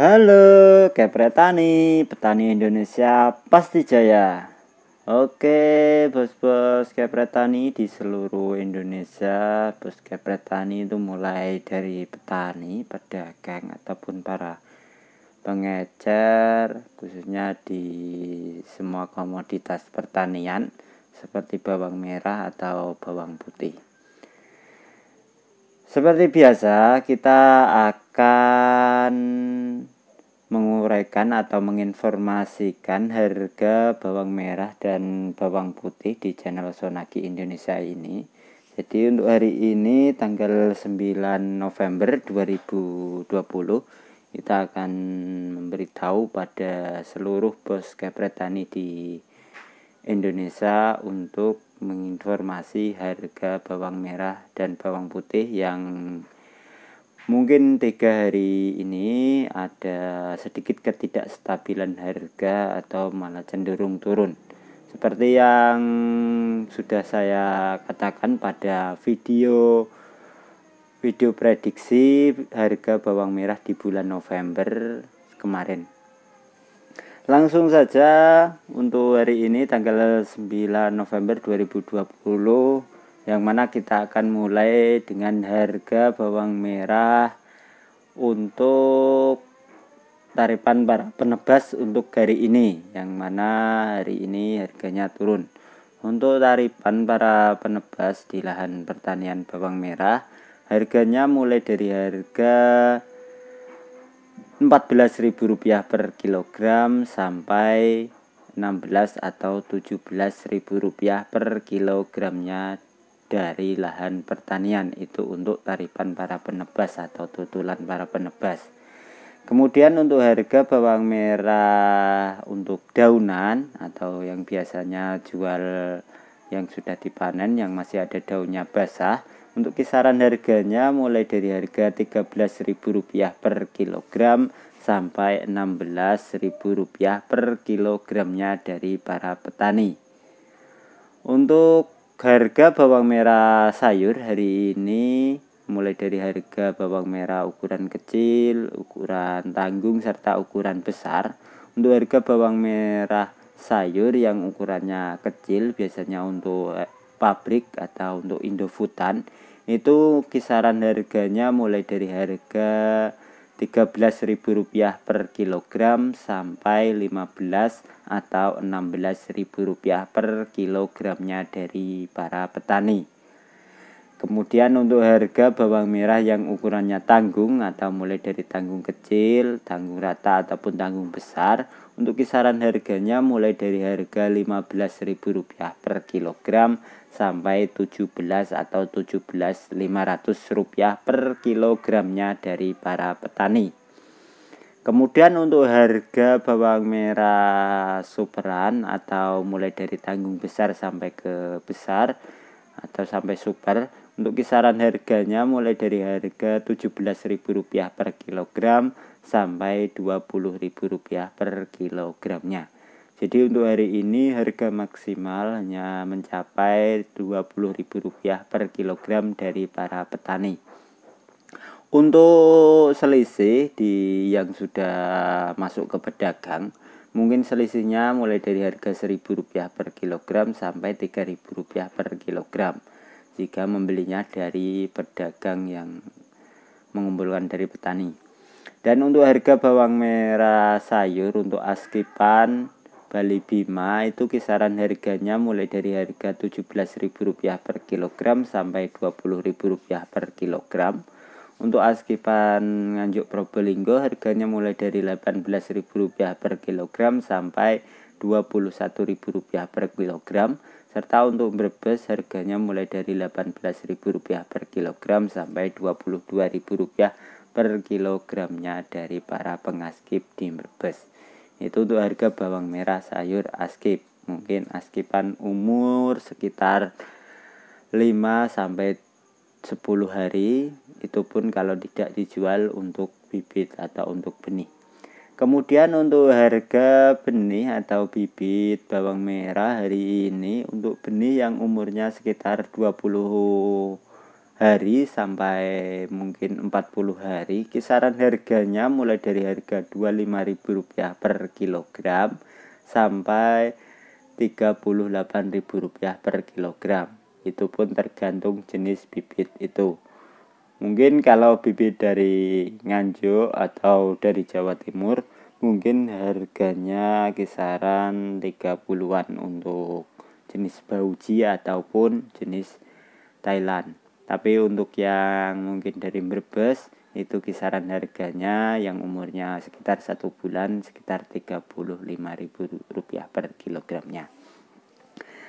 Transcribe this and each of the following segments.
Halo Kepretani, petani Indonesia pasti jaya. Oke, bos-bos Kepretani di seluruh Indonesia, bos Kepretani itu mulai dari petani, pedagang ataupun para pengecer khususnya di semua komoditas pertanian seperti bawang merah atau bawang putih. Seperti biasa, kita akan menguraikan atau menginformasikan harga bawang merah dan bawang putih di channel Sonaki Indonesia ini. Jadi untuk hari ini tanggal 9 November 2020 kita akan memberitahu pada seluruh bos kepretani di Indonesia untuk menginformasi harga bawang merah dan bawang putih yang mungkin tiga hari ini ada sedikit ketidakstabilan harga atau malah cenderung turun seperti yang sudah saya katakan pada video video prediksi harga bawang merah di bulan November kemarin Langsung saja untuk hari ini tanggal 9 November 2020 yang mana kita akan mulai dengan harga bawang merah untuk tarifan para penebas untuk hari ini yang mana hari ini harganya turun. Untuk tarifan para penebas di lahan pertanian bawang merah harganya mulai dari harga Rp14.000 per kilogram sampai 16 atau 17.000 rupiah per kilogramnya dari lahan pertanian itu untuk tarifan para penebas atau tutulan para penebas kemudian untuk harga bawang merah untuk daunan atau yang biasanya jual yang sudah dipanen yang masih ada daunnya basah untuk kisaran harganya mulai dari harga Rp13.000 per kilogram sampai Rp16.000 per kilogramnya dari para petani. Untuk harga bawang merah sayur hari ini mulai dari harga bawang merah ukuran kecil, ukuran tanggung serta ukuran besar. Untuk harga bawang merah sayur yang ukurannya kecil biasanya untuk eh, pabrik atau untuk Indofutan itu kisaran harganya mulai dari harga Rp13.000 per kilogram sampai 15 atau Rp16.000 per kilogramnya dari para petani. Kemudian untuk harga bawang merah yang ukurannya tanggung atau mulai dari tanggung kecil, tanggung rata ataupun tanggung besar untuk kisaran harganya mulai dari harga Rp15.000 per kilogram sampai 17 atau 17.500 rupiah per kilogramnya dari para petani. Kemudian untuk harga bawang merah superan atau mulai dari tanggung besar sampai ke besar atau sampai super untuk kisaran harganya mulai dari harga Rp17.000 per kilogram sampai Rp20.000 per kilogramnya. Jadi untuk hari ini harga maksimal hanya mencapai Rp20.000 per kilogram dari para petani. Untuk selisih di yang sudah masuk ke pedagang, mungkin selisihnya mulai dari harga Rp1.000 per kilogram sampai Rp3.000 per kilogram jika membelinya dari pedagang yang mengumpulkan dari petani. Dan untuk harga bawang merah sayur untuk askipan Bali Bima itu kisaran harganya mulai dari harga Rp17.000 per kilogram sampai Rp20.000 per kilogram. Untuk askipan Nganjuk Probolinggo harganya mulai dari Rp18.000 per kilogram sampai Rp21.000 per kilogram serta untuk Brebes harganya mulai dari Rp18.000 per kilogram sampai Rp22.000 per kilogramnya dari para pengaskip di Brebes. Itu untuk harga bawang merah sayur askip. Mungkin askipan umur sekitar 5 sampai 10 hari itu pun kalau tidak dijual untuk bibit atau untuk benih. Kemudian untuk harga benih atau bibit bawang merah hari ini untuk benih yang umurnya sekitar 20 hari sampai mungkin 40 hari kisaran harganya mulai dari harga Rp25.000 per kilogram sampai Rp38.000 per kilogram itu pun tergantung jenis bibit itu mungkin kalau bibit dari Nganjuk atau dari Jawa Timur mungkin harganya kisaran 30-an untuk jenis bauji ataupun jenis Thailand tapi untuk yang mungkin dari Brebes itu kisaran harganya yang umurnya sekitar satu bulan sekitar Rp35.000 per kilogramnya.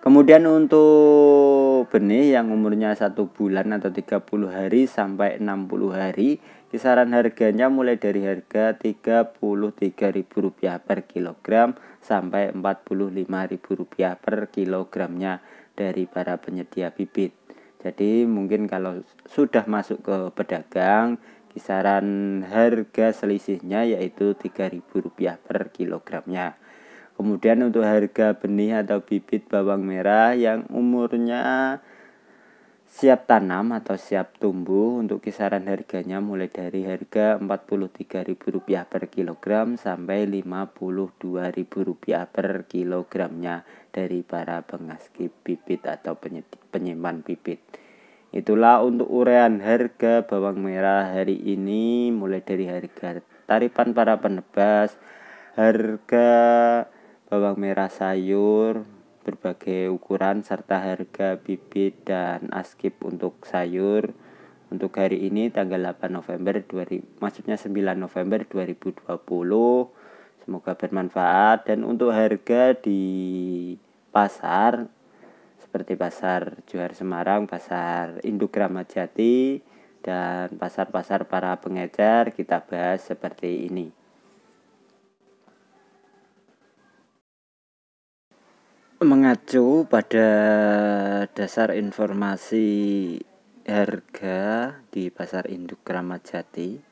Kemudian untuk benih yang umurnya satu bulan atau 30 hari sampai 60 hari kisaran harganya mulai dari harga Rp33.000 per kilogram sampai Rp45.000 per kilogramnya dari para penyedia bibit. Jadi mungkin kalau sudah masuk ke pedagang kisaran harga selisihnya yaitu Rp3.000 per kilogramnya. Kemudian untuk harga benih atau bibit bawang merah yang umurnya siap tanam atau siap tumbuh untuk kisaran harganya mulai dari harga Rp43.000 per kilogram sampai Rp52.000 per kilogramnya dari para pengaskip bibit atau penyimpan bibit. Itulah untuk urean harga bawang merah hari ini mulai dari harga tarifan para penebas, harga bawang merah sayur berbagai ukuran serta harga bibit dan askip untuk sayur untuk hari ini tanggal 8 November 2000, maksudnya 9 November 2020 Semoga bermanfaat dan untuk harga di pasar seperti pasar Johar Semarang, pasar Induk Jati dan pasar-pasar para pengejar kita bahas seperti ini. Mengacu pada dasar informasi harga di pasar induk Jati.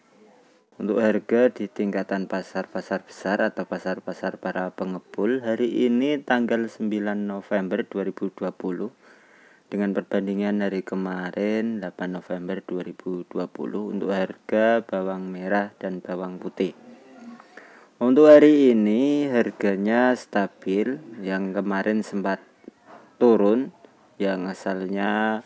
Untuk harga di tingkatan pasar-pasar besar atau pasar-pasar para pengepul hari ini tanggal 9 November 2020 dengan perbandingan dari kemarin 8 November 2020 untuk harga bawang merah dan bawang putih. Untuk hari ini harganya stabil yang kemarin sempat turun yang asalnya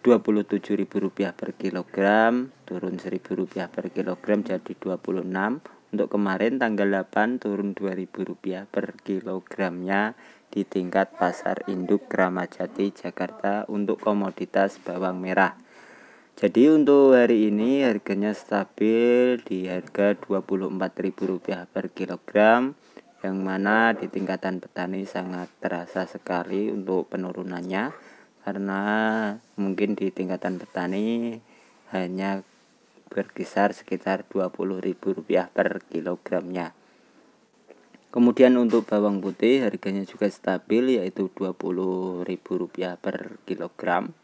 27.000 rupiah per kilogram turun 1.000 rupiah per kilogram jadi 26 untuk kemarin tanggal 8 turun 2.000 rupiah per kilogramnya di tingkat pasar induk Kramajati Jakarta untuk komoditas bawang merah jadi untuk hari ini harganya stabil di harga 24.000 rupiah per kilogram yang mana di tingkatan petani sangat terasa sekali untuk penurunannya karena mungkin di tingkatan petani hanya berkisar sekitar Rp20.000 per kilogramnya. Kemudian untuk bawang putih harganya juga stabil yaitu Rp20.000 per kilogram.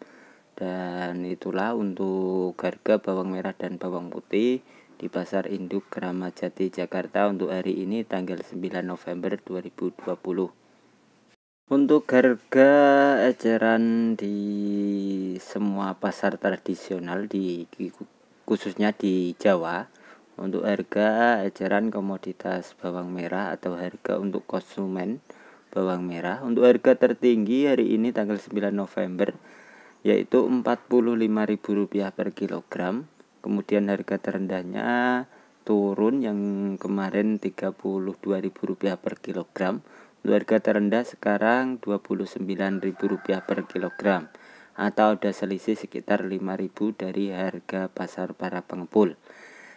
Dan itulah untuk harga bawang merah dan bawang putih di Pasar Induk Kramajati Jakarta untuk hari ini tanggal 9 November 2020. Untuk harga eceran di semua pasar tradisional di khususnya di Jawa, untuk harga eceran komoditas bawang merah atau harga untuk konsumen bawang merah untuk harga tertinggi hari ini tanggal 9 November yaitu Rp45.000 per kilogram. Kemudian harga terendahnya turun yang kemarin Rp32.000 per kilogram Harga terendah sekarang Rp29.000 per kilogram atau ada selisih sekitar 5.000 dari harga pasar para pengepul.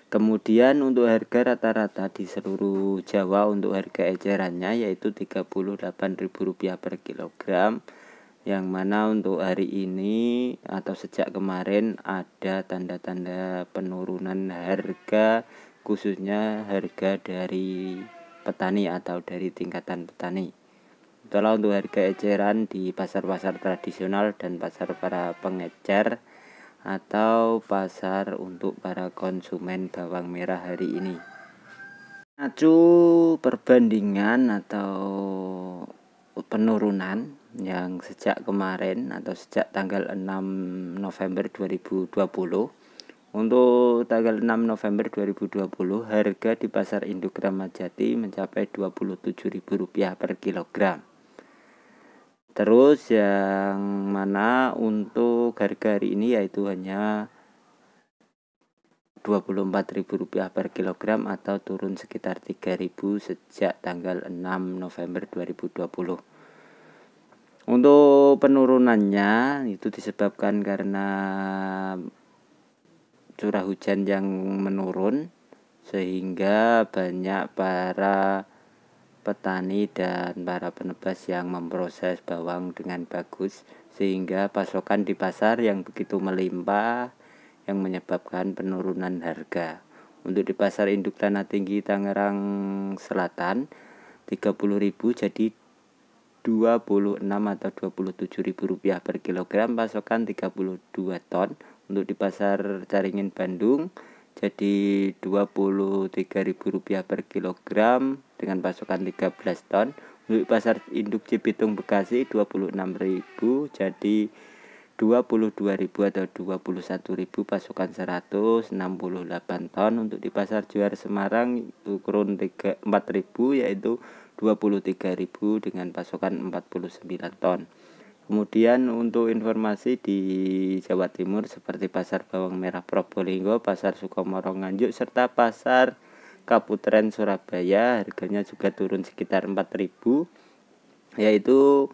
Kemudian untuk harga rata-rata di seluruh Jawa untuk harga ecerannya yaitu Rp38.000 per kilogram yang mana untuk hari ini atau sejak kemarin ada tanda-tanda penurunan harga khususnya harga dari petani atau dari tingkatan petani. Itulah untuk harga eceran di pasar-pasar tradisional dan pasar para pengecer atau pasar untuk para konsumen bawang merah hari ini. Acu perbandingan atau penurunan yang sejak kemarin atau sejak tanggal 6 November 2020 untuk tanggal 6 November 2020, harga di pasar induk Ramadjati mencapai Rp27.000 per kilogram. Terus yang mana untuk harga hari ini yaitu hanya Rp24.000 per kilogram atau turun sekitar rp 3.000 sejak tanggal 6 November 2020. Untuk penurunannya itu disebabkan karena curah hujan yang menurun sehingga banyak para petani dan para penebas yang memproses bawang dengan bagus sehingga pasokan di pasar yang begitu melimpah yang menyebabkan penurunan harga. Untuk di pasar induk Tanah Tinggi Tangerang Selatan 30.000 jadi 26 atau 27.000 rupiah per kilogram pasokan 32 ton untuk di pasar Caringin Bandung jadi Rp23.000 per kilogram dengan pasokan 13 ton untuk pasar induk Cipitung Bekasi 26.000 jadi 22.000 atau 21.000 pasokan 168 ton untuk di pasar Juar Semarang ukuran 4.000 yaitu 23.000 dengan pasokan 49 ton Kemudian untuk informasi di Jawa Timur seperti Pasar Bawang Merah Probolinggo, Pasar Sukomoro Nganjuk serta Pasar Kaputren Surabaya harganya juga turun sekitar 4000 yaitu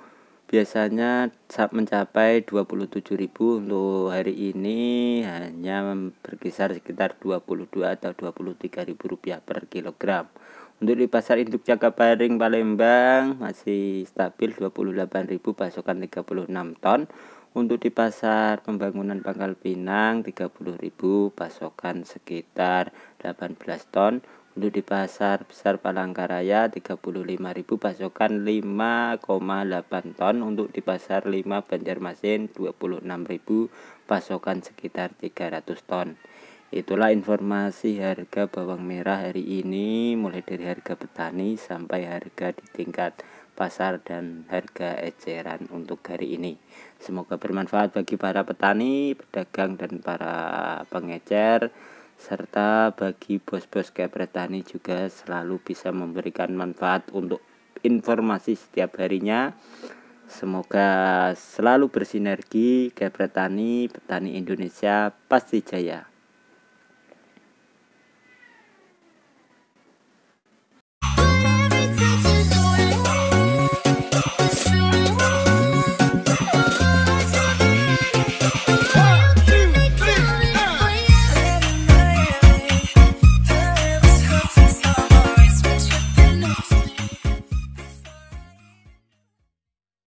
biasanya mencapai 27000 untuk hari ini hanya berkisar sekitar 22 atau 23.000 rupiah per kilogram. Untuk di pasar induk jaga baring Palembang masih stabil 28.000 pasokan 36 ton. Untuk di pasar pembangunan Pangkal Pinang 30.000 pasokan sekitar 18 ton. Untuk di pasar besar Palangkaraya 35.000 pasokan 5,8 ton. Untuk di pasar 5 Banjarmasin 26.000 pasokan sekitar 300 ton. Itulah informasi harga bawang merah hari ini mulai dari harga petani sampai harga di tingkat pasar dan harga eceran untuk hari ini. Semoga bermanfaat bagi para petani, pedagang dan para pengecer serta bagi bos-bos kepret petani juga selalu bisa memberikan manfaat untuk informasi setiap harinya. Semoga selalu bersinergi petani Petani Indonesia pasti jaya.